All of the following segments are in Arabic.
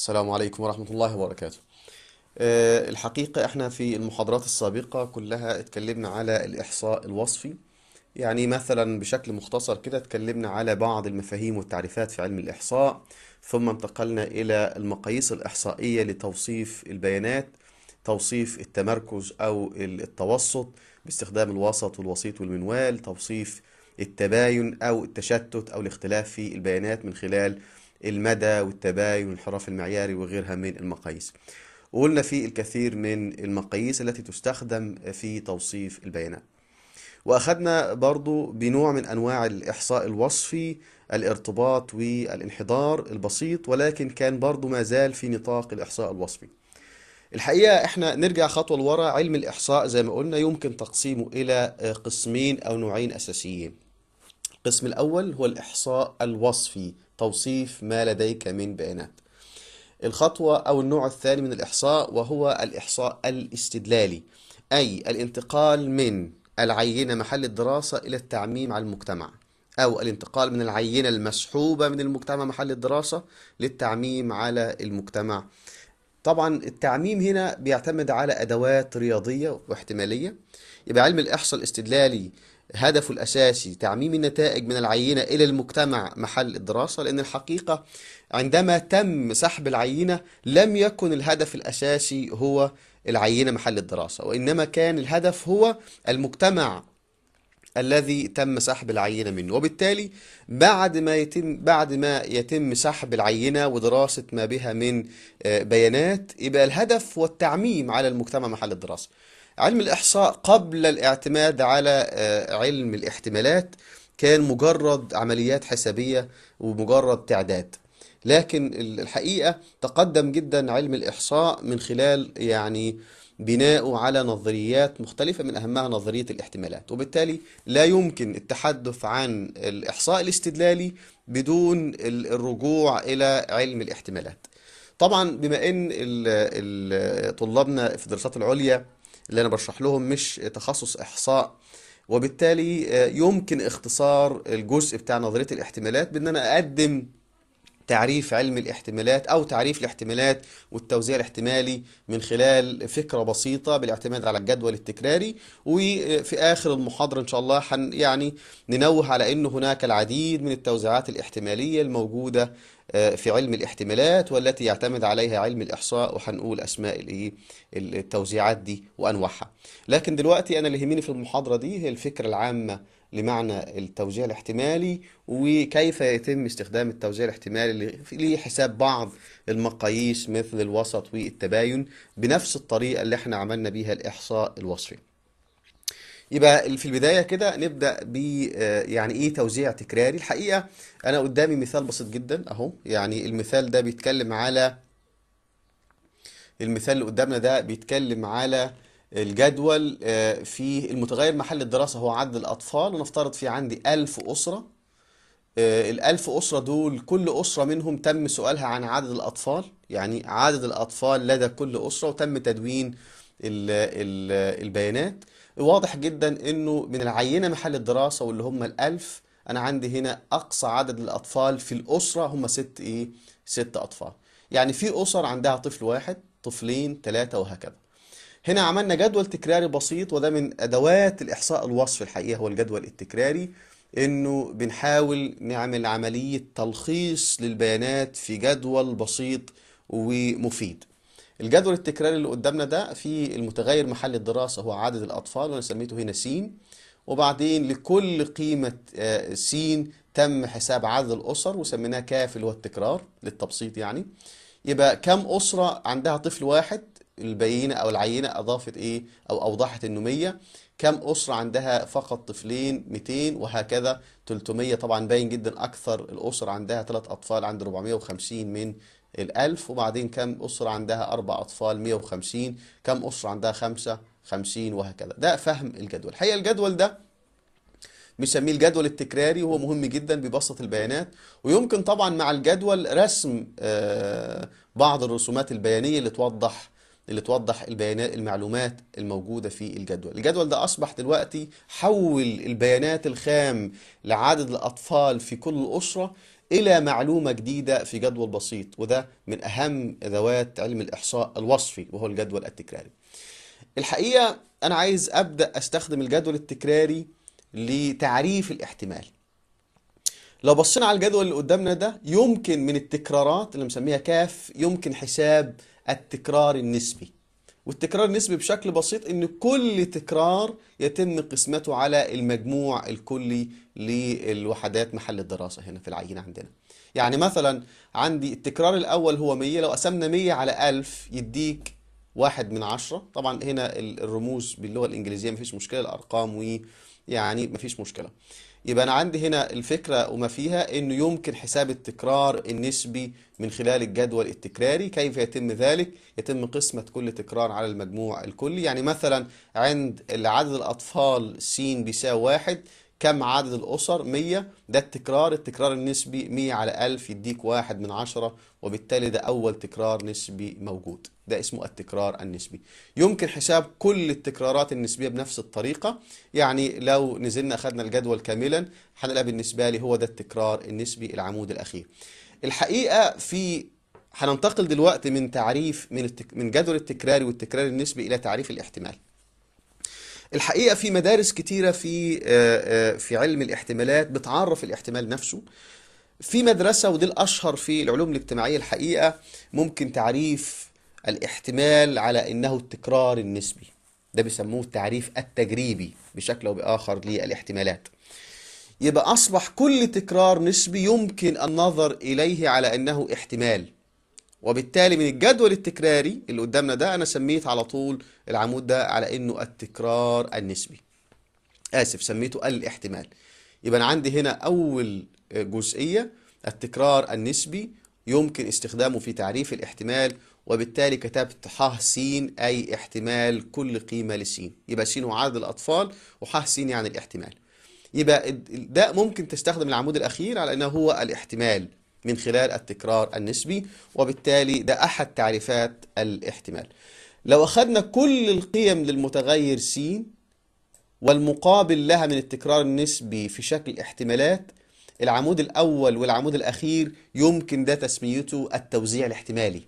السلام عليكم ورحمة الله وبركاته آه، الحقيقة احنا في المحاضرات السابقة كلها اتكلمنا على الإحصاء الوصفي يعني مثلا بشكل مختصر كده اتكلمنا على بعض المفاهيم والتعريفات في علم الإحصاء ثم انتقلنا إلى المقاييس الإحصائية لتوصيف البيانات توصيف التمركز أو التوسط باستخدام الوسط والوسيط والمنوال توصيف التباين أو التشتت أو الاختلاف في البيانات من خلال المدى والتباين والانحراف المعياري وغيرها من المقاييس وقلنا في الكثير من المقاييس التي تستخدم في توصيف البيانات واخدنا برضو بنوع من انواع الاحصاء الوصفي الارتباط والانحدار البسيط ولكن كان برضو ما زال في نطاق الاحصاء الوصفي الحقيقة احنا نرجع خطوة لورا علم الإحصاء زي ما قلنا يمكن تقسيمه إلى قسمين أو نوعين أساسيين القسم الأول هو الإحصاء الوصفي توصيف ما لديك من بيانات الخطوة أو النوع الثاني من الإحصاء وهو الإحصاء الاستدلالي أي الانتقال من العينة محل الدراسة إلى التعميم على المجتمع أو الانتقال من العينة المسحوبة من المجتمع محل الدراسة للتعميم على المجتمع طبعا التعميم هنا بيعتمد على أدوات رياضية واحتمالية يبقى علم الإحصاء الاستدلالي هدفه الأساسي تعميم النتائج من العينة إلى المجتمع محل الدراسة لأن الحقيقة عندما تم سحب العينة لم يكن الهدف الأساسي هو العينة محل الدراسة وإنما كان الهدف هو المجتمع الذي تم سحب العينة منه وبالتالي بعد ما يتم بعد ما يتم سحب العينة ودراسة ما بها من آه، بيانات يبقى الهدف هو التعميم على المجتمع محل الدراسة علم الإحصاء قبل الاعتماد على آه، علم الاحتمالات كان مجرد عمليات حسابية ومجرد تعداد لكن الحقيقة تقدم جدا علم الإحصاء من خلال يعني بناؤه على نظريات مختلفة من أهمها نظرية الاحتمالات وبالتالي لا يمكن التحدث عن الإحصاء الاستدلالي بدون الرجوع إلى علم الاحتمالات طبعا بما أن طلابنا في الدراسات العليا اللي انا بشرح لهم مش تخصص احصاء وبالتالي آه، يمكن اختصار الجزء بتاع نظريه الاحتمالات بان انا اقدم تعريف علم الاحتمالات أو تعريف الاحتمالات والتوزيع الاحتمالي من خلال فكرة بسيطة بالاعتماد على الجدول التكراري وفي آخر المحاضرة إن شاء الله حن يعني ننوه على أن هناك العديد من التوزيعات الاحتمالية الموجودة آه، في علم الاحتمالات والتي يعتمد عليها علم الإحصاء وهنقول أسماء إيه، التوزيعات دي وأنواعها لكن دلوقتي أنا اللي يهمني في المحاضرة دي هي الفكرة العامة لمعنى التوزيع الاحتمالي وكيف يتم استخدام التوزيع الاحتمالي لحساب بعض المقاييس مثل الوسط والتباين بنفس الطريقة اللي احنا عملنا بيها الإحصاء الوصفي يبقى في البداية كده نبدأ ب آه، يعني إيه توزيع تكراري الحقيقة أنا قدامي مثال بسيط جدا أهو يعني المثال ده بيتكلم على المثال اللي قدامنا ده بيتكلم على الجدول آه، في المتغير محل الدراسة هو عدد الأطفال ونفترض في عندي ألف أسرة آه، الألف أسرة دول كل أسرة منهم تم سؤالها عن عدد الأطفال يعني عدد الأطفال لدى كل أسرة وتم تدوين البيانات واضح جدا أنه من العينة محل الدراسة واللي هم الألف أنا عندي هنا أقصى عدد الأطفال في الأسرة هم ست إيه؟ ست أطفال يعني في أسر عندها طفل واحد طفلين ثلاثة وهكذا هنا عملنا جدول تكراري بسيط وده من أدوات الإحصاء الوصف الحقيقة هو الجدول التكراري إنه بنحاول نعمل عملية تلخيص للبيانات في جدول بسيط ومفيد الجدول التكراري اللي قدامنا ده في المتغير محل الدراسة هو عدد الأطفال وأنا سميته هنا س وبعدين لكل قيمة آه، س تم حساب عدد الأسر وسميناه كاف اللي هو التكرار للتبسيط يعني يبقى كم أسرة عندها طفل واحد البينة أو العينة أضافت إيه أو أوضحت انه 100 كم أسرة عندها فقط طفلين 200 وهكذا 300 طبعا باين جدا أكثر الأسر عندها ثلاث أطفال عند 450 من الألف وبعدين كم أسرة عندها أربع أطفال 150 كم أسرة عندها خمسة 50 وهكذا ده فهم الجدول الحقيقة الجدول ده بنسميه الجدول التكراري وهو مهم جدا بيبسط البيانات ويمكن طبعا مع الجدول رسم آه، بعض الرسومات البيانية اللي توضح اللي توضح البيانات المعلومات الموجودة في الجدول الجدول ده أصبح دلوقتي حول البيانات الخام لعدد الأطفال في كل أسرة إلى معلومة جديدة في جدول بسيط وده من أهم أدوات علم الإحصاء الوصفي وهو الجدول التكراري الحقيقة أنا عايز أبدأ أستخدم الجدول التكراري لتعريف الاحتمال لو بصينا على الجدول اللي قدامنا ده يمكن من التكرارات اللي مسميها كاف يمكن حساب التكرار النسبي والتكرار النسبي بشكل بسيط ان كل تكرار يتم قسمته على المجموع الكلي للوحدات محل الدراسة هنا في العينة عندنا يعني مثلا عندي التكرار الاول هو 100 لو قسمنا 100 على 1000 يديك واحد من عشرة طبعا هنا الرموز باللغة الانجليزية مفيش مشكلة الارقام ويعني مفيش مشكلة يبقى أنا عندي هنا الفكرة وما فيها أنه يمكن حساب التكرار النسبي من خلال الجدول التكراري كيف يتم ذلك؟ يتم قسمة كل تكرار على المجموع الكلي يعني مثلا عند عدد الأطفال س بيساوي واحد كم عدد الأسر 100 ده التكرار التكرار النسبي 100 على 1000 يديك واحد من عشرة وبالتالي ده أول تكرار نسبي موجود ده اسمه التكرار النسبي يمكن حساب كل التكرارات النسبية بنفس الطريقة يعني لو نزلنا أخذنا الجدول كاملا هنلاقي بالنسبة لي هو ده التكرار النسبي العمود الأخير الحقيقة في هننتقل دلوقتي من تعريف من التك... من جدول التكراري والتكرار النسبي إلى تعريف الاحتمال الحقيقة في مدارس كتيرة في آه، آه، في علم الاحتمالات بتعرف الاحتمال نفسه في مدرسة ودي الأشهر في العلوم الاجتماعية الحقيقة ممكن تعريف الاحتمال على إنه التكرار النسبي ده بيسموه التعريف التجريبي بشكل أو بآخر للاحتمالات يبقى أصبح كل تكرار نسبي يمكن النظر إليه على أنه احتمال وبالتالي من الجدول التكراري اللي قدامنا ده انا سميت على طول العمود ده على انه التكرار النسبي اسف سميته الاحتمال يبقى انا عندي هنا اول جزئيه التكرار النسبي يمكن استخدامه في تعريف الاحتمال وبالتالي كتبت ح س اي احتمال كل قيمه لس يبقى س هو عدد الاطفال وح س يعني الاحتمال يبقى ده ممكن تستخدم العمود الاخير على انه هو الاحتمال من خلال التكرار النسبي وبالتالي ده أحد تعريفات الاحتمال لو أخذنا كل القيم للمتغير س والمقابل لها من التكرار النسبي في شكل احتمالات العمود الأول والعمود الأخير يمكن ده تسميته التوزيع الاحتمالي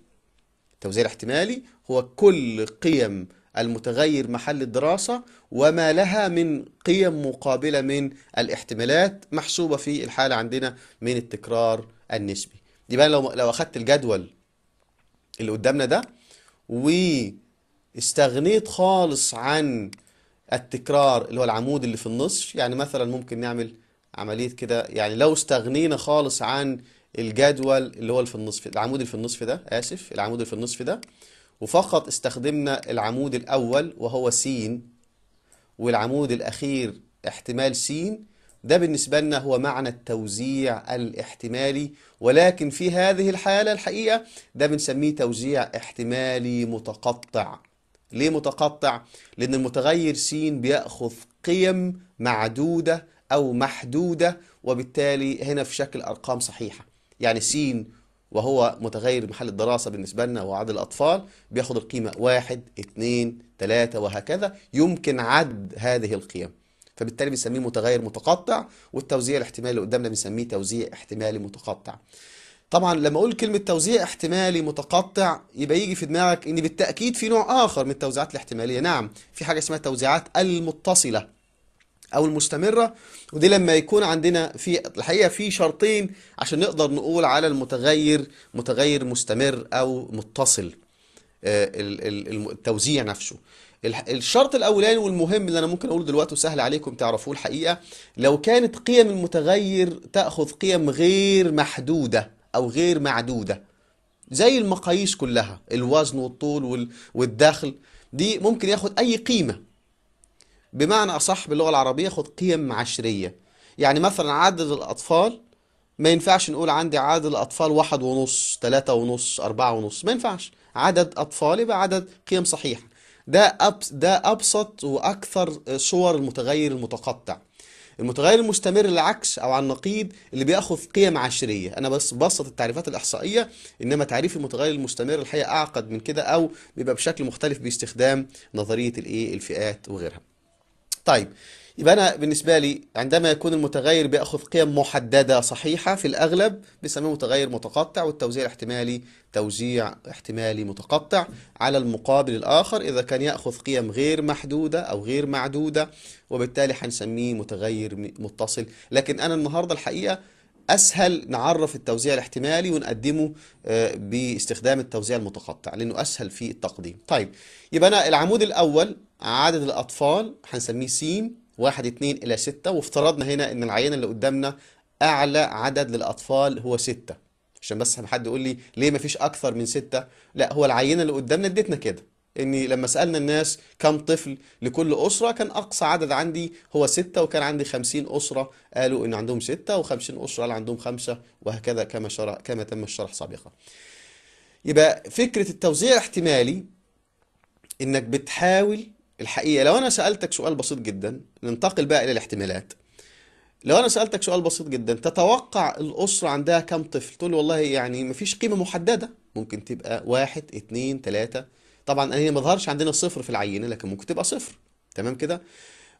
التوزيع الاحتمالي هو كل قيم المتغير محل الدراسة وما لها من قيم مقابلة من الاحتمالات محسوبة في الحالة عندنا من التكرار النسبي دي بقى لو لو اخدت الجدول اللي قدامنا ده واستغنيت خالص عن التكرار اللي هو العمود اللي في النص يعني مثلا ممكن نعمل عملية كده يعني لو استغنينا خالص عن الجدول اللي هو في النصف العمود اللي في النصف ده آسف العمود اللي في النصف ده وفقط استخدمنا العمود الأول وهو س والعمود الأخير احتمال س ده بالنسبة لنا هو معنى التوزيع الاحتمالي ولكن في هذه الحالة الحقيقة ده بنسميه توزيع احتمالي متقطع ليه متقطع؟ لأن المتغير س بيأخذ قيم معدودة أو محدودة وبالتالي هنا في شكل أرقام صحيحة يعني س وهو متغير محل الدراسة بالنسبة لنا وعدد الأطفال بياخد القيمة واحد اثنين ثلاثة وهكذا يمكن عد هذه القيم فبالتالي بنسميه متغير متقطع والتوزيع الاحتمالي اللي قدامنا بنسميه توزيع احتمالي متقطع طبعا لما اقول كلمه توزيع احتمالي متقطع يبقى يجي في دماغك ان بالتاكيد في نوع اخر من التوزيعات الاحتماليه نعم في حاجه اسمها التوزيعات المتصله او المستمره ودي لما يكون عندنا في الحقيقه في شرطين عشان نقدر نقول على المتغير متغير مستمر او متصل آه، التوزيع نفسه الشرط الاولاني والمهم اللي انا ممكن اقوله دلوقتي وسهل عليكم تعرفوه الحقيقه لو كانت قيم المتغير تاخذ قيم غير محدوده او غير معدوده زي المقاييس كلها الوزن والطول والدخل دي ممكن ياخد اي قيمه بمعنى اصح باللغه العربيه ياخد قيم عشريه يعني مثلا عدد الاطفال ما ينفعش نقول عندي عدد الأطفال واحد ونص ثلاثه ونص أربعة ونص ما ينفعش عدد أطفال يبقى عدد قيم صحيحه ده أبس ده أبسط وأكثر صور المتغير المتقطع المتغير المستمر العكس او على النقيض اللي بياخذ قيم عشريه انا بس بسط التعريفات الاحصائيه انما تعريف المتغير المستمر الحقيقه اعقد من كده او بيبقى بشكل مختلف باستخدام نظريه الايه الفئات وغيرها طيب يبقى أنا بالنسبة لي عندما يكون المتغير بيأخذ قيم محددة صحيحة في الأغلب بنسميه متغير متقطع والتوزيع الاحتمالي توزيع احتمالي متقطع على المقابل الآخر إذا كان يأخذ قيم غير محدودة أو غير معدودة وبالتالي هنسميه متغير متصل لكن أنا النهاردة الحقيقة اسهل نعرف التوزيع الاحتمالي ونقدمه آه، باستخدام التوزيع المتقطع لانه اسهل في التقديم طيب يبقى انا العمود الاول عدد الاطفال هنسميه سين واحد اتنين إلى ستة وافترضنا هنا إن العينة اللي قدامنا أعلى عدد للأطفال هو ستة عشان بس حد يقول لي ليه ما فيش أكثر من ستة لا هو العينة اللي قدامنا اديتنا كده إني لما سألنا الناس كم طفل لكل أسرة كان أقصى عدد عندي هو ستة وكان عندي خمسين أسرة قالوا إن عندهم ستة وخمسين أسرة قال عندهم خمسة وهكذا كما شرح كما تم الشرح سابقا يبقى فكرة التوزيع الاحتمالي إنك بتحاول الحقيقه لو انا سالتك سؤال بسيط جدا ننتقل بقى الى الاحتمالات لو انا سالتك سؤال بسيط جدا تتوقع الاسره عندها كم طفل تقول والله يعني مفيش قيمه محدده ممكن تبقى واحد اتنين تلاته طبعا انا هنا ما ظهرش عندنا صفر في العينه لكن ممكن تبقى صفر تمام كده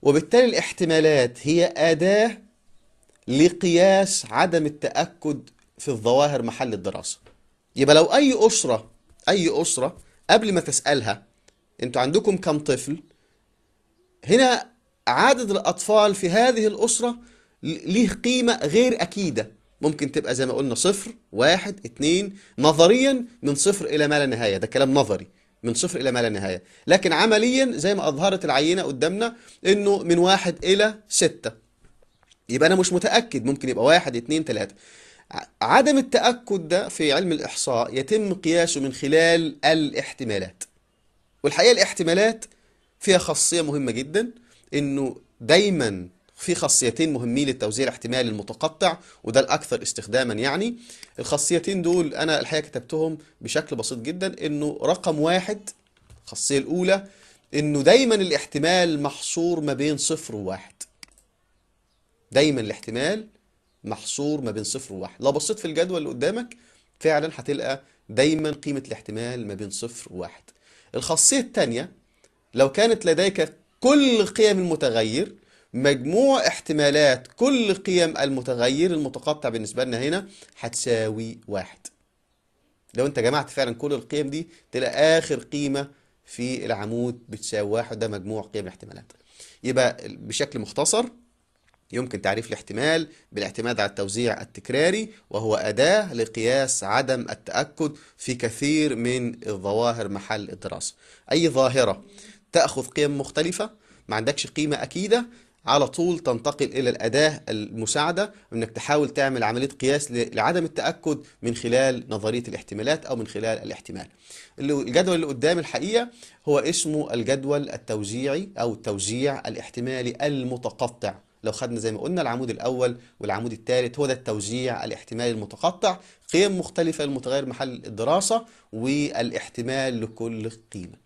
وبالتالي الاحتمالات هي اداه لقياس عدم التاكد في الظواهر محل الدراسه يبقى لو اي اسره اي اسره قبل ما تسالها انتوا عندكم كم طفل هنا عدد الأطفال في هذه الأسرة ليه قيمة غير أكيدة ممكن تبقى زي ما قلنا صفر واحد اتنين نظريا من صفر إلى ما لا نهاية ده كلام نظري من صفر إلى ما لا نهاية لكن عمليا زي ما أظهرت العينة قدامنا إنه من واحد إلى ستة يبقى أنا مش متأكد ممكن يبقى واحد اتنين تلاتة عدم التأكد ده في علم الإحصاء يتم قياسه من خلال الاحتمالات والحقيقة الاحتمالات فيها خاصية مهمة جدا انه دايما في خاصيتين مهمين للتوزيع الاحتمالي المتقطع وده الأكثر استخداما يعني الخاصيتين دول أنا الحقيقة كتبتهم بشكل بسيط جدا إنه رقم واحد الخاصية الأولى إنه دايما الاحتمال محصور ما بين صفر وواحد دايما الاحتمال محصور ما بين صفر وواحد لو بصيت في الجدول اللي قدامك فعلا هتلقى دايما قيمة الاحتمال ما بين صفر وواحد الخاصية الثانية لو كانت لديك كل قيم المتغير مجموع احتمالات كل قيم المتغير المتقطع بالنسبة لنا هنا هتساوي واحد لو انت جمعت فعلا كل القيم دي تلاقي آخر قيمة في العمود بتساوي واحد ده مجموع قيم الاحتمالات يبقى بشكل مختصر يمكن تعريف الاحتمال بالاعتماد على التوزيع التكراري وهو أداة لقياس عدم التأكد في كثير من الظواهر محل الدراسة أي ظاهرة تأخذ قيم مختلفة ما عندكش قيمة أكيدة على طول تنتقل إلى الأداة المساعدة أنك تحاول تعمل عملية قياس لعدم التأكد من خلال نظرية الاحتمالات أو من خلال الاحتمال الجدول اللي قدام الحقيقة هو اسمه الجدول التوزيعي أو التوزيع الاحتمالي المتقطع لو خدنا زي ما قلنا العمود الأول والعمود الثالث هو ده التوزيع الاحتمالي المتقطع قيم مختلفة للمتغير محل الدراسة والاحتمال لكل قيمة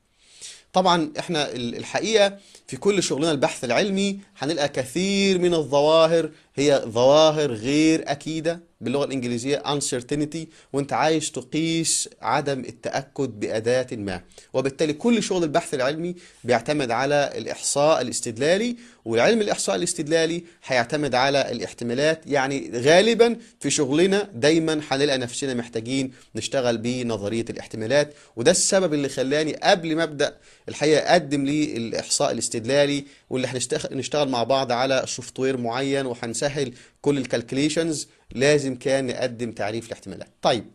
طبعا احنا الحقيقة في كل شغلنا البحث العلمي هنلقى كثير من الظواهر هي ظواهر غير أكيدة باللغة الإنجليزية uncertainty وأنت عايز تقيس عدم التأكد بأداة ما وبالتالي كل شغل البحث العلمي بيعتمد على الإحصاء الاستدلالي والعلم الإحصاء الاستدلالي هيعتمد على الاحتمالات يعني غالبا في شغلنا دايما هنلاقي نفسنا محتاجين نشتغل بنظرية الاحتمالات وده السبب اللي خلاني قبل ما أبدأ الحقيقة أقدم للإحصاء الاستدلالي واللي هنشتغل مع بعض على سوفت وير معين وهنسهل كل الكالكوليشنز لازم كان نقدم تعريف الاحتمالات طيب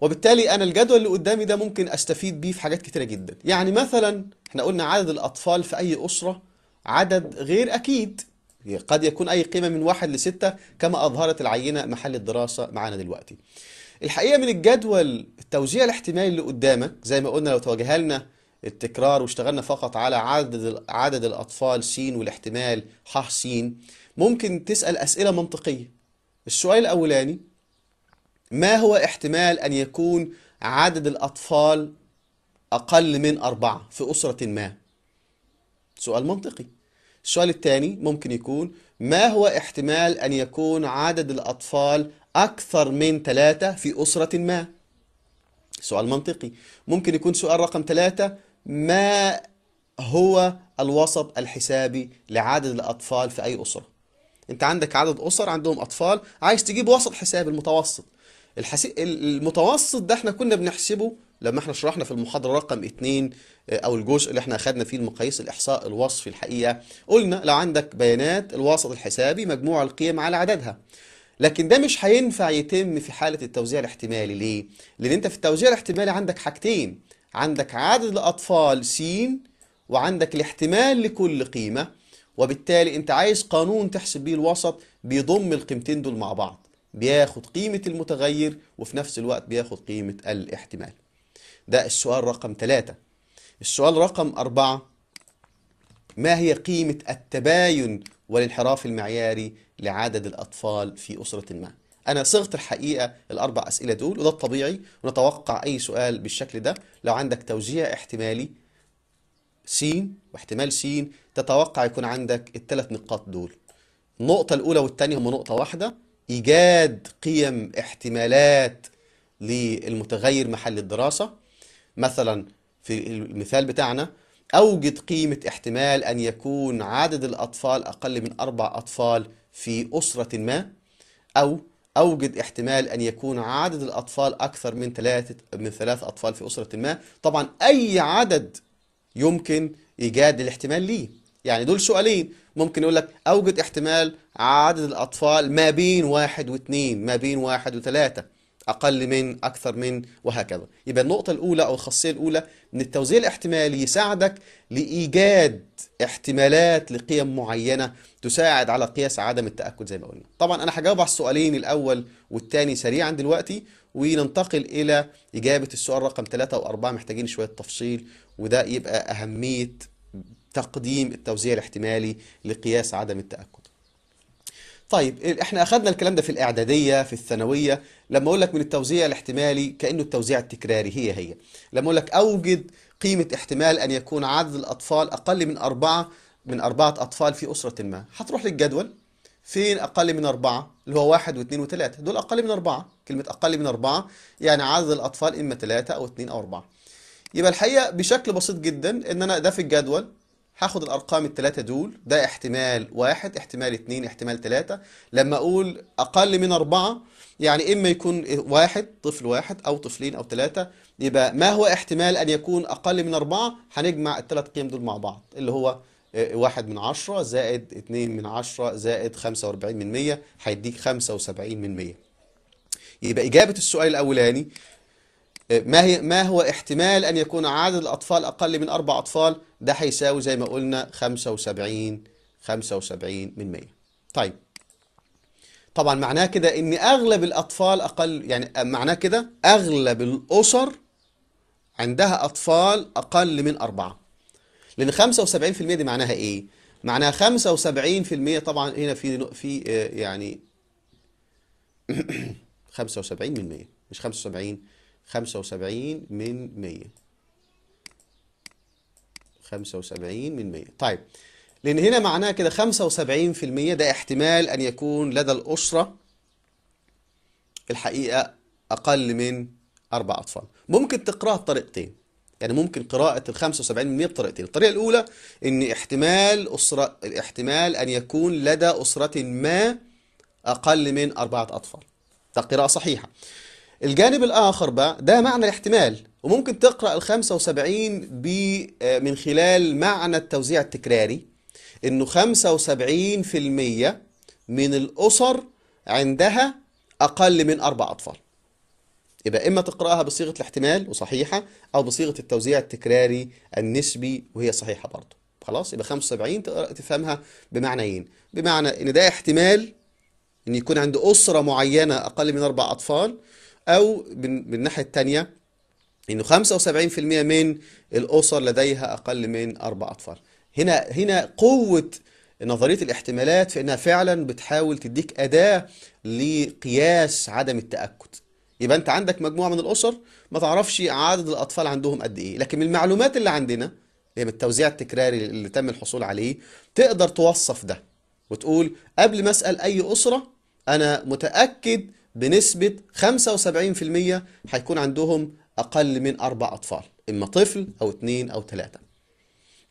وبالتالي انا الجدول اللي قدامي ده ممكن استفيد بيه في حاجات كتيره جدا يعني مثلا احنا قلنا عدد الاطفال في اي اسره عدد غير اكيد قد يكون اي قيمه من واحد لسته كما اظهرت العينه محل الدراسه معانا دلوقتي الحقيقه من الجدول التوزيع الاحتمالي اللي قدامك زي ما قلنا لو توجه لنا التكرار واشتغلنا فقط على عدد عدد الأطفال س والاحتمال ح س ممكن تسأل أسئلة منطقية السؤال الأولاني ما هو احتمال أن يكون عدد الأطفال أقل من أربعة في أسرة ما سؤال منطقي السؤال الثاني ممكن يكون ما هو احتمال أن يكون عدد الأطفال أكثر من ثلاثة في أسرة ما سؤال منطقي ممكن يكون سؤال رقم ثلاثة ما هو الوسط الحسابي لعدد الأطفال في أي أسرة أنت عندك عدد أسر عندهم أطفال عايز تجيب وسط حسابي المتوسط الحسي... المتوسط ده احنا كنا بنحسبه لما احنا شرحنا في المحاضرة رقم 2 آه، او الجزء اللي احنا اخدنا فيه المقاييس الاحصاء الوصفي الحقيقة قلنا لو عندك بيانات الوسط الحسابي مجموع القيم على عددها لكن ده مش هينفع يتم في حالة التوزيع الاحتمالي ليه؟ لأن أنت في التوزيع الاحتمالي عندك حاجتين عندك عدد الأطفال س وعندك الاحتمال لكل قيمة وبالتالي أنت عايز قانون تحسب بيه الوسط بيضم القيمتين دول مع بعض بياخد قيمة المتغير وفي نفس الوقت بياخد قيمة الاحتمال ده السؤال رقم ثلاثة السؤال رقم أربعة ما هي قيمة التباين والانحراف المعياري لعدد الأطفال في أسرة ما؟ انا صغت الحقيقه الاربع اسئله دول وده الطبيعي ونتوقع اي سؤال بالشكل ده لو عندك توزيع احتمالي س واحتمال س تتوقع يكون عندك الثلاث نقاط دول النقطه الاولى والثانيه هم نقطه واحده ايجاد قيم احتمالات للمتغير محل الدراسه مثلا في المثال بتاعنا أوجد قيمة احتمال أن يكون عدد الأطفال أقل من أربع أطفال في أسرة ما أو أوجد احتمال أن يكون عدد الأطفال أكثر من ثلاثة من ثلاث أطفال في أسرة ما طبعا أي عدد يمكن إيجاد الاحتمال ليه يعني دول سؤالين ممكن يقول لك أوجد احتمال عدد الأطفال ما بين واحد واثنين ما بين واحد وثلاثة أقل من أكثر من وهكذا يبقى النقطة الأولى أو الخاصية الأولى أن التوزيع الاحتمالي يساعدك لإيجاد احتمالات لقيم معينة تساعد على قياس عدم التأكد زي ما قلنا طبعا أنا هجاوب على السؤالين الأول والثاني سريعا دلوقتي وننتقل إلى إجابة السؤال رقم 3 و4 محتاجين شوية تفصيل وده يبقى أهمية تقديم التوزيع الاحتمالي لقياس عدم التأكد طيب احنا اخذنا الكلام ده في الاعداديه في الثانويه لما اقول لك من التوزيع الاحتمالي كانه التوزيع التكراري هي هي لما اقول لك اوجد قيمه احتمال ان يكون عدد الاطفال اقل من اربعه من اربعه اطفال في اسره ما هتروح للجدول فين اقل من اربعه اللي هو واحد واثنين وثلاثه دول اقل من اربعه كلمه اقل من اربعه يعني عدد الاطفال اما ثلاثه او اثنين او اربعه يبقى الحقيقه بشكل بسيط جدا ان انا ده في الجدول هاخد الارقام الثلاثه دول ده احتمال واحد احتمال اتنين احتمال ثلاثه لما اقول اقل من اربعه يعني اما يكون واحد طفل واحد او طفلين او ثلاثه يبقى ما هو احتمال ان يكون اقل من اربعه هنجمع الثلاث قيم دول مع بعض اللي هو آه، واحد من عشرة زائد اتنين من عشرة زائد خمسة واربعين من مية هيديك خمسة وسبعين من مية يبقى إجابة السؤال الأولاني ما هي ما هو احتمال ان يكون عدد الاطفال اقل من اربع اطفال ده هيساوي زي ما قلنا 75 75 من 100 طيب طبعا معناه كده ان اغلب الاطفال اقل يعني معناه كده اغلب الاسر عندها اطفال اقل من اربعه لان 75% دي معناها ايه معناها 75% طبعا هنا في في آه، يعني 75 من 100 مش 75 خمسة وسبعين من مية خمسة وسبعين من مية طيب لأن هنا معناها كده خمسة وسبعين في المية ده احتمال أن يكون لدى الأسرة الحقيقة أقل من أربع أطفال ممكن تقرأها بطريقتين يعني ممكن قراءة ال 75% بطريقتين، الطريقة الأولى إن احتمال أسرة الاحتمال أن يكون لدى أسرة ما أقل من أربعة أطفال. ده قراءة صحيحة. الجانب الآخر بقى ده معنى الاحتمال وممكن تقرأ ال 75 ب آه، من خلال معنى التوزيع التكراري إنه 75% من الأسر عندها أقل من أربع أطفال يبقى إما تقرأها بصيغة الاحتمال وصحيحة أو بصيغة التوزيع التكراري النسبي وهي صحيحة برضه خلاص يبقى 75 تفهمها بمعنيين بمعنى إن ده احتمال إن يكون عند أسرة معينة أقل من أربع أطفال أو من الناحية الثانية إنه 75% من الأسر لديها أقل من أربع أطفال هنا هنا قوة نظرية الاحتمالات في إنها فعلا بتحاول تديك أداة لقياس عدم التأكد يبقى أنت عندك مجموعة من الأسر ما تعرفش عدد الأطفال عندهم قد إيه لكن من المعلومات اللي عندنا اللي من التوزيع التكراري اللي تم الحصول عليه تقدر توصف ده وتقول قبل ما أسأل أي أسرة أنا متأكد بنسبة 75% هيكون عندهم أقل من أربع أطفال إما طفل أو اتنين أو ثلاثة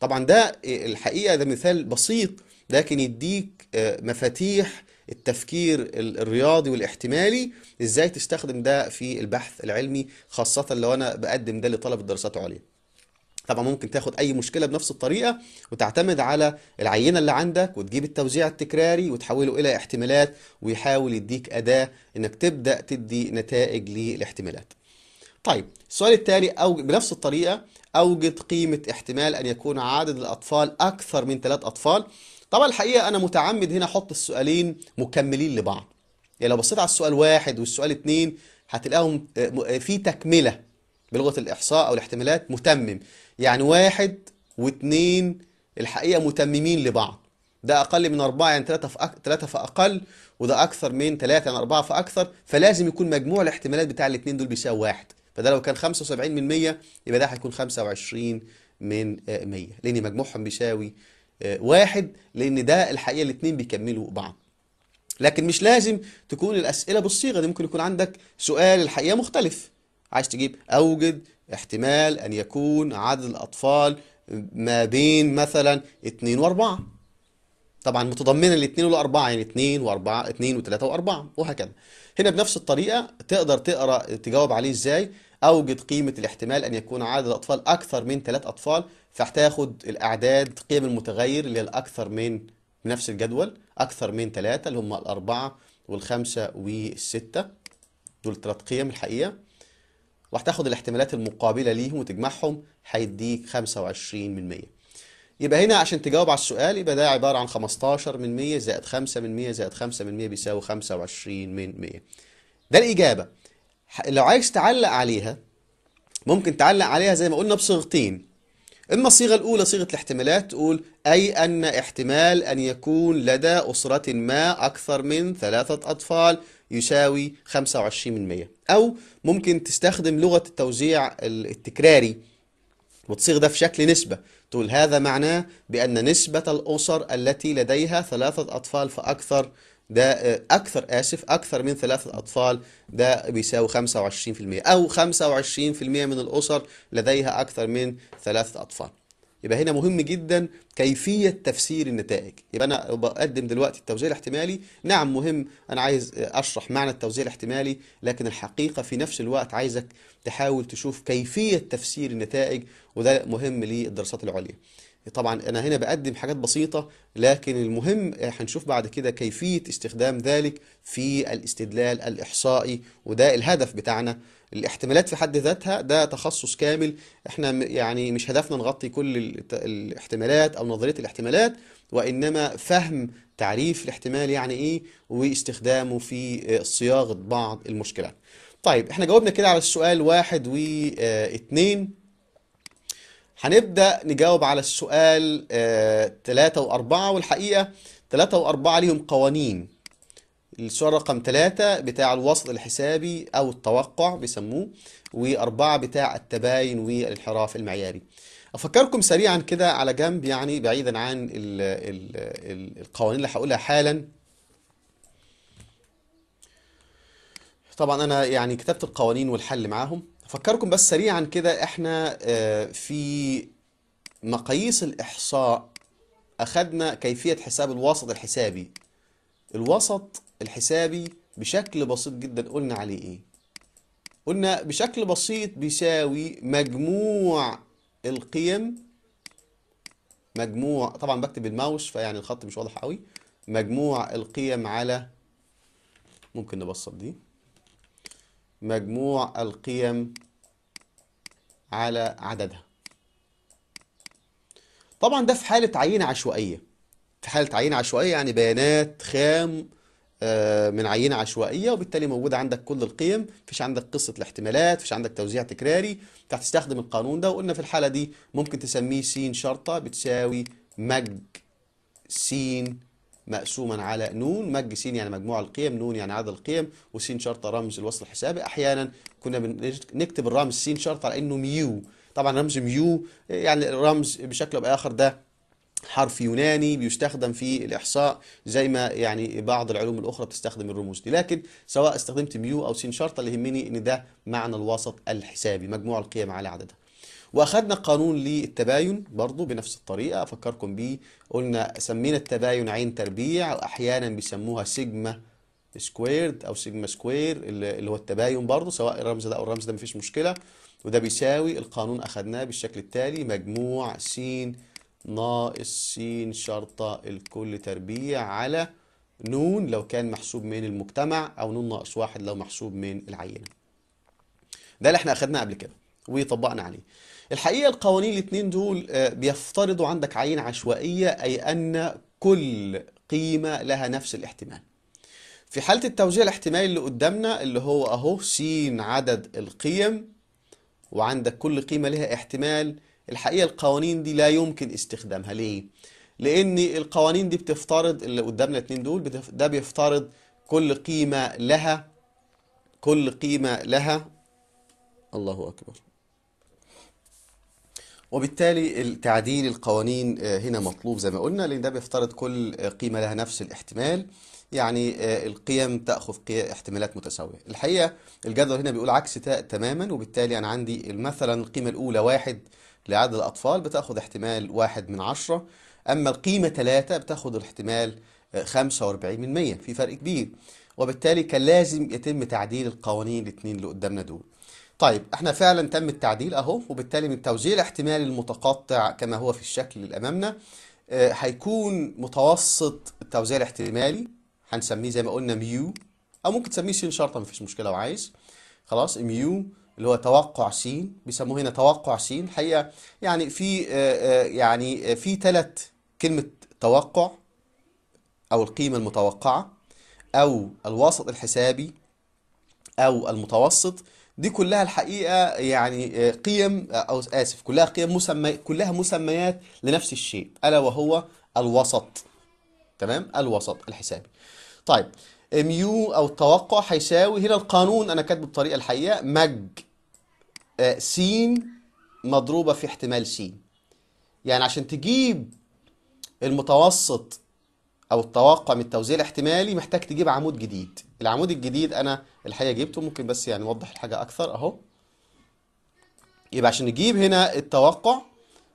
طبعا ده الحقيقة ده مثال بسيط لكن يديك آه، مفاتيح التفكير الرياضي والاحتمالي ازاي تستخدم ده في البحث العلمي خاصة لو انا بقدم ده لطلب الدراسات العليا طبعا ممكن تاخد اي مشكله بنفس الطريقه وتعتمد على العينه اللي عندك وتجيب التوزيع التكراري وتحوله الى احتمالات ويحاول يديك اداه انك تبدا تدي نتائج للاحتمالات طيب السؤال التالي أو بنفس الطريقة أوجد قيمة احتمال أن يكون عدد الأطفال أكثر من ثلاث أطفال طبعا الحقيقة أنا متعمد هنا أحط السؤالين مكملين لبعض يعني لو بصيت على السؤال واحد والسؤال اتنين هتلاقيهم آه، في تكملة بلغة الإحصاء أو الاحتمالات متمم يعني واحد واثنين الحقيقة متممين لبعض ده أقل من أربعة يعني ثلاثة في أك... ثلاثة فأقل وده أكثر من ثلاثة يعني أربعة فأكثر فلازم يكون مجموع الاحتمالات بتاع الاثنين دول بيساوي واحد فده لو كان 75 من 100 يبقى ده هيكون 25 من 100 آه، لأن مجموعهم بيساوي آه، واحد لأن ده الحقيقة الاثنين بيكملوا بعض لكن مش لازم تكون الأسئلة بالصيغة دي ممكن يكون عندك سؤال الحقيقة مختلف عايز تجيب اوجد احتمال ان يكون عدد الاطفال ما بين مثلا 2 و4 طبعا متضمنه ال2 وال4 يعني 2 و4 2 و3 و4 وهكذا هنا بنفس الطريقه تقدر تقرا تجاوب عليه ازاي اوجد قيمه الاحتمال ان يكون عدد الاطفال اكثر من 3 اطفال فهتاخد الاعداد قيم المتغير اللي هي الاكثر من نفس الجدول اكثر من 3 اللي هم الاربعه والخمسه والسته دول ثلاث قيم الحقيقه وهتاخد الاحتمالات المقابله ليهم وتجمعهم هيديك 25 من يبقى هنا عشان تجاوب على السؤال يبقى ده عباره عن 15 من 100 زائد 5 من 100 زائد 5 من 100 بيساوي 25 من 100 ده الاجابه لو عايز تعلق عليها ممكن تعلق عليها زي ما قلنا بصيغتين اما الصيغه الاولى صيغه الاحتمالات تقول اي ان احتمال ان يكون لدى اسره ما اكثر من ثلاثه اطفال يساوي 25% أو ممكن تستخدم لغة التوزيع التكراري وتصيغ ده في شكل نسبة تقول هذا معناه بأن نسبة الأسر التي لديها ثلاثة أطفال فأكثر ده أكثر آسف أكثر من ثلاثة أطفال ده بيساوي 25% أو 25% من الأسر لديها أكثر من ثلاثة أطفال يبقى هنا مهم جدا كيفية تفسير النتائج يبقى أنا بقدم دلوقتي التوزيع الاحتمالي نعم مهم أنا عايز أشرح معنى التوزيع الاحتمالي لكن الحقيقة في نفس الوقت عايزك تحاول تشوف كيفية تفسير النتائج وده مهم للدراسات العليا طبعا أنا هنا بقدم حاجات بسيطة لكن المهم هنشوف بعد كده كيفية استخدام ذلك في الاستدلال الإحصائي وده الهدف بتاعنا الاحتمالات في حد ذاتها ده تخصص كامل احنا يعني مش هدفنا نغطي كل الاحتمالات او نظريه الاحتمالات وانما فهم تعريف الاحتمال يعني ايه واستخدامه في آه، صياغه بعض المشكلات طيب احنا جاوبنا كده على السؤال واحد واثنين آه، هنبدأ نجاوب على السؤال ثلاثة آه، وأربعة والحقيقة ثلاثة وأربعة ليهم قوانين السؤال رقم ثلاثة بتاع الوصل الحسابي أو التوقع بيسموه وأربعة بتاع التباين والانحراف المعياري أفكركم سريعا كده على جنب يعني بعيدا عن الـ الـ الـ القوانين اللي هقولها حالا طبعا أنا يعني كتبت القوانين والحل معاهم أفكركم بس سريعا كده إحنا آه، في مقاييس الإحصاء أخذنا كيفية حساب الوسط الحسابي الوسط الحسابي بشكل بسيط جدا قلنا عليه ايه قلنا بشكل بسيط بيساوي مجموع القيم مجموع طبعا بكتب الماوس فيعني الخط مش واضح قوي مجموع القيم على ممكن نبسط دي مجموع القيم على عددها طبعا ده في حالة عينة عشوائية في حالة عينة عشوائية يعني بيانات خام آه، من عينة عشوائية وبالتالي موجودة عندك كل القيم فيش عندك قصة الاحتمالات فيش عندك توزيع تكراري هتستخدم القانون ده وقلنا في الحالة دي ممكن تسميه س شرطة بتساوي مج س مقسوما على نون مج س يعني مجموع القيم نون يعني عدد القيم وسين شرطة رمز الوصل الحسابي أحيانا كنا بنكتب الرمز س شرطة على إنه ميو طبعا رمز ميو يعني الرمز بشكل او باخر ده حرف يوناني بيستخدم في الإحصاء زي ما يعني بعض العلوم الأخرى بتستخدم الرموز دي لكن سواء استخدمت ميو أو سين شرط اللي يهمني إن ده معنى الوسط الحسابي مجموع القيم على عددها واخدنا قانون للتباين برضو بنفس الطريقة افكركم بيه قلنا سمينا التباين عين تربيع واحيانا بيسموها سيجما سكويرد او سيجما سكوير اللي هو التباين برضو سواء الرمز ده او الرمز ده مفيش مشكلة وده بيساوي القانون اخدناه بالشكل التالي مجموع س ناقص س شرطة الكل تربيع على نون لو كان محسوب من المجتمع أو نون ناقص واحد لو محسوب من العينة ده اللي احنا أخدناه قبل كده وطبقنا عليه الحقيقة القوانين الاتنين دول آه، بيفترضوا عندك عينة عشوائية أي أن كل قيمة لها نفس الاحتمال في حالة التوزيع الاحتمالي اللي قدامنا اللي هو أهو س عدد القيم وعندك كل قيمة لها احتمال الحقيقة القوانين دي لا يمكن استخدامها ليه؟ لأن القوانين دي بتفترض اللي قدامنا الاثنين دول بتف... ده بيفترض كل قيمة لها كل قيمة لها الله أكبر وبالتالي التعديل القوانين آه، هنا مطلوب زي ما قلنا لأن ده بيفترض كل قيمة لها نفس الاحتمال يعني آه، القيم تأخذ احتمالات متساوية الحقيقة الجدول هنا بيقول عكس تماما وبالتالي أنا عندي مثلا القيمة الأولى واحد لعدد الأطفال بتاخد احتمال واحد من عشرة أما القيمة ثلاثة بتاخد الاحتمال 45 آه، من مية في فرق كبير وبالتالي كان لازم يتم تعديل القوانين الاثنين اللي قدامنا دول طيب احنا فعلا تم التعديل اهو وبالتالي من توزيع الاحتمال المتقطع كما هو في الشكل اللي امامنا آه، هيكون متوسط التوزيع الاحتمالي هنسميه زي ما قلنا ميو او ممكن تسميه سين شرطه مفيش مشكله لو عايز خلاص ميو اللي هو توقع س بيسموه هنا توقع س الحقيقه يعني في آه، آه، يعني في ثلاث كلمه توقع او القيمه المتوقعه او الوسط الحسابي او المتوسط دي كلها الحقيقه يعني آه، قيم او اسف كلها قيم مسمى كلها مسميات لنفس الشيء الا وهو الوسط تمام الوسط الحسابي طيب ميو او التوقع هيساوي هنا القانون انا كاتبه بطريقه الحقيقه مج آه، س مضروبة في احتمال س يعني عشان تجيب المتوسط او التوقع من التوزيع الاحتمالي محتاج تجيب عمود جديد العمود الجديد انا الحقيقه جبته ممكن بس يعني اوضح الحاجه اكثر اهو يبقى عشان نجيب هنا التوقع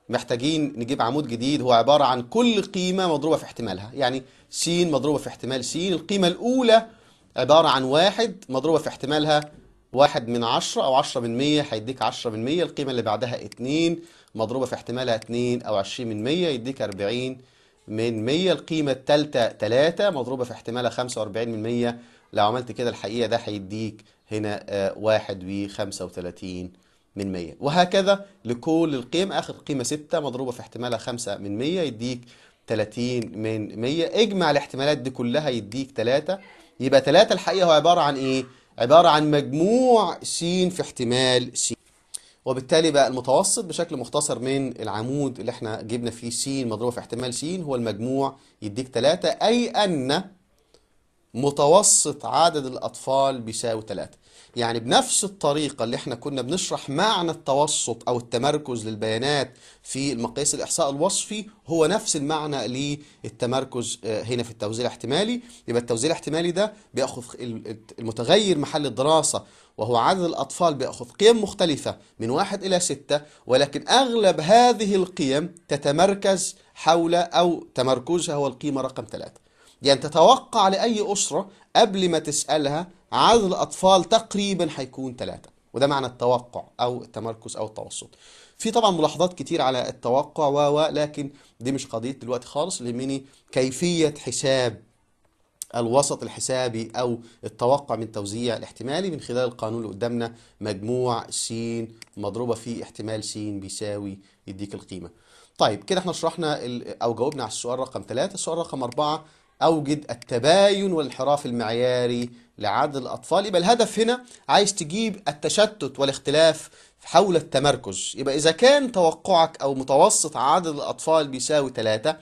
محتاجين نجيب عمود جديد هو عباره عن كل قيمه مضروبه في احتمالها يعني س مضروبه في احتمال س القيمه الاولى عباره عن واحد مضروبه في احتمالها واحد من عشرة أو عشرة من مية هيديك عشرة من مية القيمة اللي بعدها اتنين مضروبة في احتمالها اتنين أو عشرين من مية يديك أربعين من مية القيمة التالتة تلاتة مضروبة في احتمالها خمسة وأربعين من مية لو عملت كده الحقيقة ده هيديك هنا آه، واحد وخمسة وتلاتين من مية وهكذا لكل القيم آخر قيمة ستة مضروبة في احتمالها خمسة من مية يديك تلاتين من مية اجمع الاحتمالات دي كلها يديك تلاتة يبقى تلاتة الحقيقة هو عبارة عن إيه؟ عبارة عن مجموع س في احتمال س وبالتالي بقى المتوسط بشكل مختصر من العمود اللي احنا جبنا فيه س مضروبة في احتمال س هو المجموع يديك 3 أي أن متوسط عدد الأطفال بيساوي 3 يعني بنفس الطريقة اللي احنا كنا بنشرح معنى التوسط أو التمركز للبيانات في المقياس الإحصاء الوصفي هو نفس المعنى للتمركز آه، هنا في التوزيع الاحتمالي يبقى التوزيع الاحتمالي ده بياخذ المتغير محل الدراسة وهو عدد الأطفال بياخذ قيم مختلفة من واحد إلى ستة ولكن أغلب هذه القيم تتمركز حول أو تمركزها هو القيمة رقم ثلاثة يعني تتوقع لأي أسرة قبل ما تسألها عدد الأطفال تقريبا هيكون ثلاثة وده معنى التوقع أو التمركز أو التوسط في طبعا ملاحظات كتير على التوقع و لكن دي مش قضية دلوقتي خالص لمني يهمني كيفية حساب الوسط الحسابي أو التوقع من توزيع الاحتمالي من خلال القانون اللي قدامنا مجموع س مضروبة في احتمال س بيساوي يديك القيمة طيب كده احنا شرحنا أو جاوبنا على السؤال رقم 3 السؤال رقم 4 أوجد التباين والانحراف المعياري لعدد الأطفال يبقى الهدف هنا عايز تجيب التشتت والاختلاف حول التمركز يبقى إذا كان توقعك أو متوسط عدد الأطفال بيساوي 3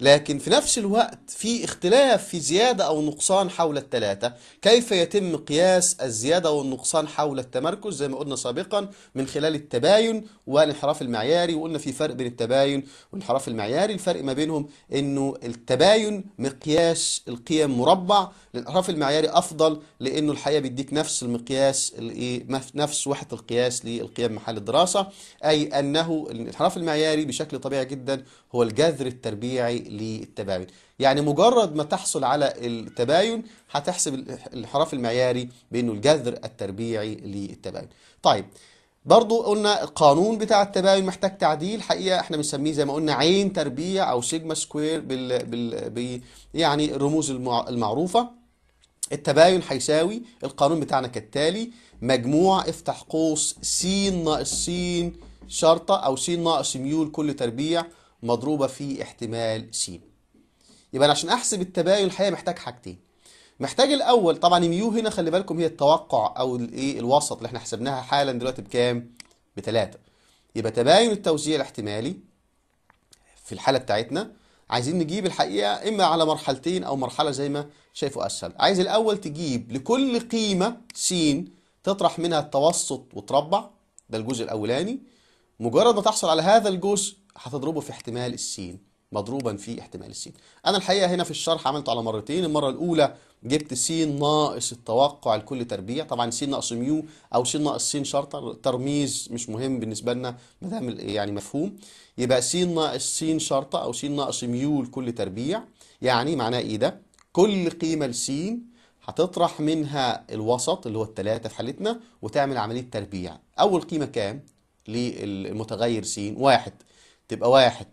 لكن في نفس الوقت في اختلاف في زيادة أو نقصان حول الثلاثة كيف يتم قياس الزيادة والنقصان حول التمركز زي ما قلنا سابقا من خلال التباين والانحراف المعياري وقلنا في فرق بين التباين والانحراف المعياري الفرق ما بينهم انه التباين مقياس القيم مربع الانحراف المعياري افضل لانه الحقيقة بيديك نفس المقياس إيه، نفس وحدة القياس للقيم محل الدراسة اي انه الانحراف المعياري بشكل طبيعي جدا هو الجذر التربيعي للتباين يعني مجرد ما تحصل على التباين هتحسب الانحراف المعياري بأنه الجذر التربيعي للتباين طيب برضو قلنا القانون بتاع التباين محتاج تعديل حقيقة احنا بنسميه زي ما قلنا عين تربيع او سيجما سكوير بال, بال... ب... يعني الرموز المع... المعروفة التباين هيساوي القانون بتاعنا كالتالي مجموع افتح قوس س ناقص س شرطة او س ناقص ميول كل تربيع مضروبة في احتمال س يبقى أنا عشان أحسب التباين الحقيقي محتاج حاجتين محتاج الأول طبعا ميو هنا خلي بالكم هي التوقع أو الإيه الوسط اللي إحنا حسبناها حالا دلوقتي بكام؟ بتلاتة يبقى تباين التوزيع الاحتمالي في الحالة بتاعتنا عايزين نجيب الحقيقة إما على مرحلتين أو مرحلة زي ما شايفوا أسهل عايز الأول تجيب لكل قيمة س تطرح منها التوسط وتربع ده الجزء الأولاني مجرد ما تحصل على هذا الجزء هتضربه في احتمال السين مضروبا في احتمال السين انا الحقيقه هنا في الشرح عملته على مرتين المره الاولى جبت س ناقص التوقع لكل تربيع طبعا س ناقص ميو او س ناقص س شرطه ترميز مش مهم بالنسبه لنا ما دام يعني مفهوم يبقى س ناقص س شرطه او س ناقص ميو لكل تربيع يعني معناه ايه ده كل قيمه لسين هتطرح منها الوسط اللي هو الثلاثة في حالتنا وتعمل عملية تربيع أول قيمة كام للمتغير س واحد تبقى واحد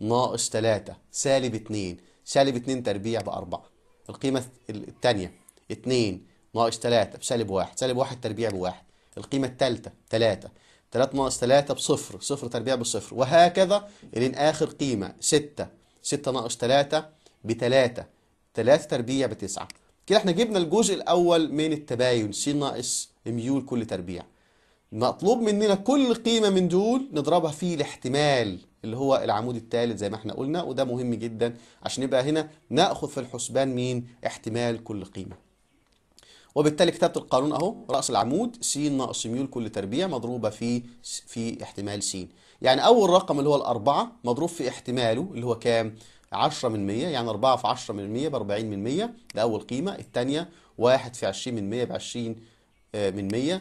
ناقص تلاتة سالب اتنين سالب اتنين تربيع بأربعة القيمة التانية اتنين ناقص تلاتة بسالب واحد سالب واحد تربيع بواحد القيمة التالتة تلاتة تلاتة ناقص تلاتة بصفر صفر تربيع بصفر وهكذا لين آخر قيمة ستة ستة ناقص تلاتة بتلاتة تلاتة تربيع بتسعة كده احنا جبنا الجزء الأول من التباين س ناقص ميول كل تربيع مطلوب مننا كل قيمة من دول نضربها في الاحتمال اللي هو العمود الثالث زي ما احنا قلنا وده مهم جدا عشان يبقى هنا ناخذ في الحسبان مين احتمال كل قيمة وبالتالي كتابة القانون اهو رأس العمود س ناقص ميول كل تربيع مضروبة في في احتمال س يعني اول رقم اللي هو الأربعة مضروب في احتماله اللي هو كام 10 من 100 يعني 4 في 10 من 100 ب 40 من 100 ده اول قيمة الثانية 1 في 20 من 100 ب 20 من 100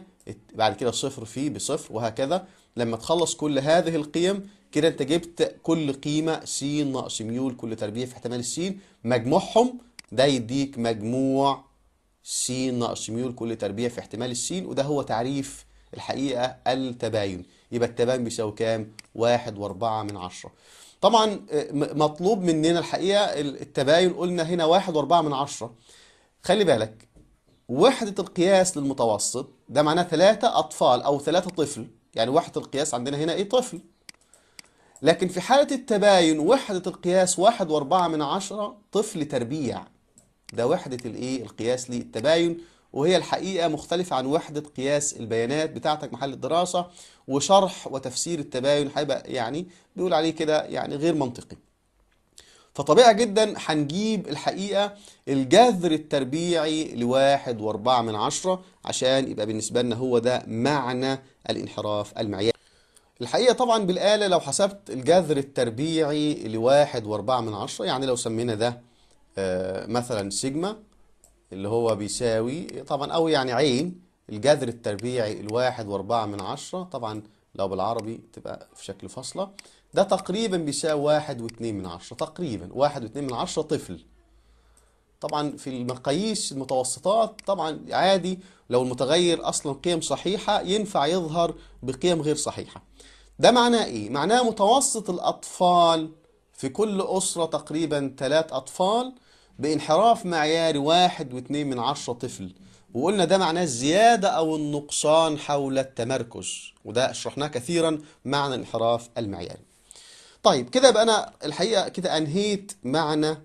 بعد كده صفر في بصفر وهكذا لما تخلص كل هذه القيم كده انت جبت كل قيمة س ناقص ميول كل تربيع في احتمال السين مجموعهم ده يديك مجموع س ناقص ميول كل تربيع في احتمال السين وده هو تعريف الحقيقة التباين يبقى التباين بيساوي كام؟ واحد واربعة من عشرة طبعا مطلوب مننا الحقيقة التباين قلنا هنا واحد واربعة من عشرة خلي بالك وحدة القياس للمتوسط ده معناه ثلاثة أطفال أو ثلاثة طفل يعني وحدة القياس عندنا هنا إيه طفل لكن في حالة التباين وحدة القياس واحد واربعة من عشرة طفل تربيع ده وحدة الإيه القياس للتباين وهي الحقيقة مختلفة عن وحدة قياس البيانات بتاعتك محل الدراسة وشرح وتفسير التباين هيبقى يعني بيقول عليه كده يعني غير منطقي فطبيعي جدا هنجيب الحقيقة الجذر التربيعي لواحد واربعة من عشرة عشان يبقى بالنسبة لنا هو ده معنى الانحراف المعياري الحقيقة طبعا بالآلة لو حسبت الجذر التربيعي لواحد واربعة من عشرة يعني لو سمينا ده آه، مثلا سيجما اللي هو بيساوي طبعا أو يعني عين الجذر التربيعي الواحد واربعة من عشرة طبعا لو بالعربي تبقى في شكل فاصلة ده تقريبا بيساوي واحد واثنين من عشرة تقريبا واحد واثنين من عشرة طفل طبعا في المقاييس المتوسطات طبعا عادي لو المتغير اصلا قيم صحيحة ينفع يظهر بقيم غير صحيحة ده معناه ايه؟ معناه متوسط الاطفال في كل اسرة تقريبا ثلاث اطفال بانحراف معياري واحد واثنين من عشرة طفل وقلنا ده معناه الزيادة أو النقصان حول التمركز وده شرحناه كثيرا معنى الانحراف المعياري طيب كده بقى أنا الحقيقة كده أنهيت معنى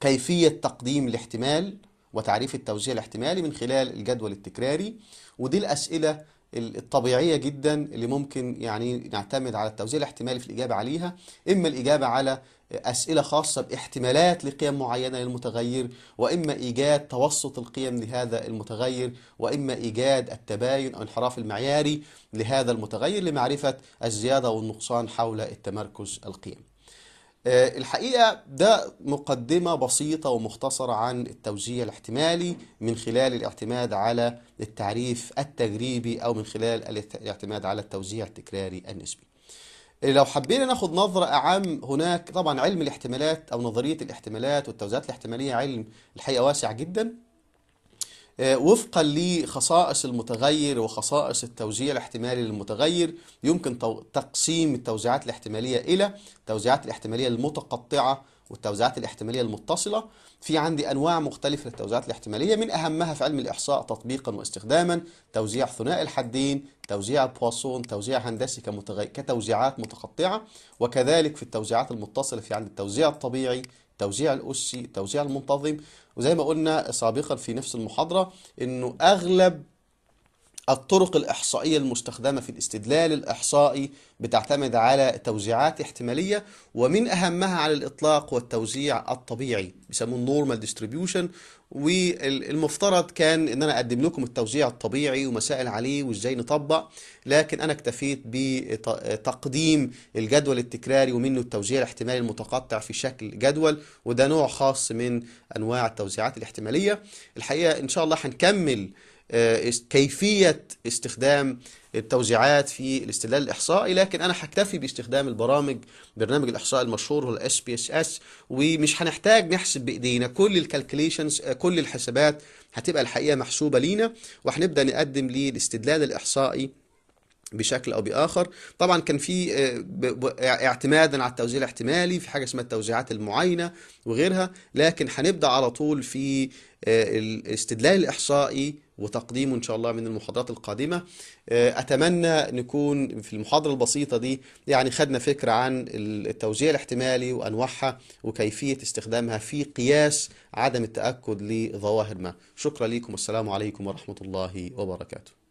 كيفية تقديم الاحتمال وتعريف التوزيع الاحتمالي من خلال الجدول التكراري ودي الأسئلة الطبيعية جدا اللي ممكن يعني نعتمد على التوزيع الاحتمالي في الإجابة عليها إما الإجابة على أسئلة خاصة باحتمالات لقيم معينة للمتغير وإما إيجاد توسط القيم لهذا المتغير وإما إيجاد التباين أو انحراف المعياري لهذا المتغير لمعرفة الزيادة والنقصان حول التمركز القيم آه، الحقيقة ده مقدمة بسيطة ومختصرة عن التوزيع الاحتمالي من خلال الاعتماد على التعريف التجريبي أو من خلال الاعتماد على التوزيع التكراري النسبي إيه، لو حبينا ناخد نظرة أعم هناك طبعا علم الاحتمالات أو نظرية الاحتمالات والتوزيعات الاحتمالية علم الحقيقة واسع جدا إيه، وفقا لخصائص المتغير وخصائص التوزيع الاحتمالي للمتغير يمكن تقسيم التوزيعات الاحتمالية إلى التوزيعات الاحتمالية المتقطعة والتوزيعات الاحتمالية المتصلة في عندي أنواع مختلفة للتوزيعات الاحتمالية من أهمها في علم الإحصاء تطبيقا واستخداما توزيع ثنائي الحدين توزيع بواسون توزيع هندسي كمتغي... كتوزيعات متقطعة وكذلك في التوزيعات المتصلة في عندي التوزيع الطبيعي التوزيع الأسي التوزيع المنتظم وزي ما قلنا سابقا في نفس المحاضرة أنه أغلب الطرق الإحصائية المستخدمة في الاستدلال الإحصائي بتعتمد على توزيعات احتمالية ومن أهمها على الإطلاق والتوزيع الطبيعي بيسموه النورمال ديستريبيوشن والمفترض كان ان انا اقدم لكم التوزيع الطبيعي ومسائل عليه وازاي نطبق لكن انا اكتفيت بتقديم الجدول التكراري ومنه التوزيع الاحتمالي المتقطع في شكل جدول وده نوع خاص من انواع التوزيعات الاحتماليه الحقيقه ان شاء الله هنكمل آه، كيفية استخدام التوزيعات في الاستدلال الإحصائي لكن أنا هكتفي باستخدام البرامج برنامج الإحصاء المشهور هو الاس بي اس اس ومش هنحتاج نحسب بإيدينا كل الكالكليشنز آه، كل الحسابات هتبقى الحقيقة محسوبة لينا وهنبدأ نقدم للاستدلال الإحصائي بشكل او باخر طبعا كان في آه، اعتمادا على التوزيع الاحتمالي في حاجه اسمها التوزيعات المعاينه وغيرها لكن هنبدا على طول في الاستدلال الاحصائي وتقديمه إن شاء الله من المحاضرات القادمة آه، أتمنى نكون في المحاضرة البسيطة دي يعني خدنا فكرة عن التوزيع الاحتمالي وأنواعها وكيفية استخدامها في قياس عدم التأكد لظواهر ما شكرا لكم والسلام عليكم ورحمة الله وبركاته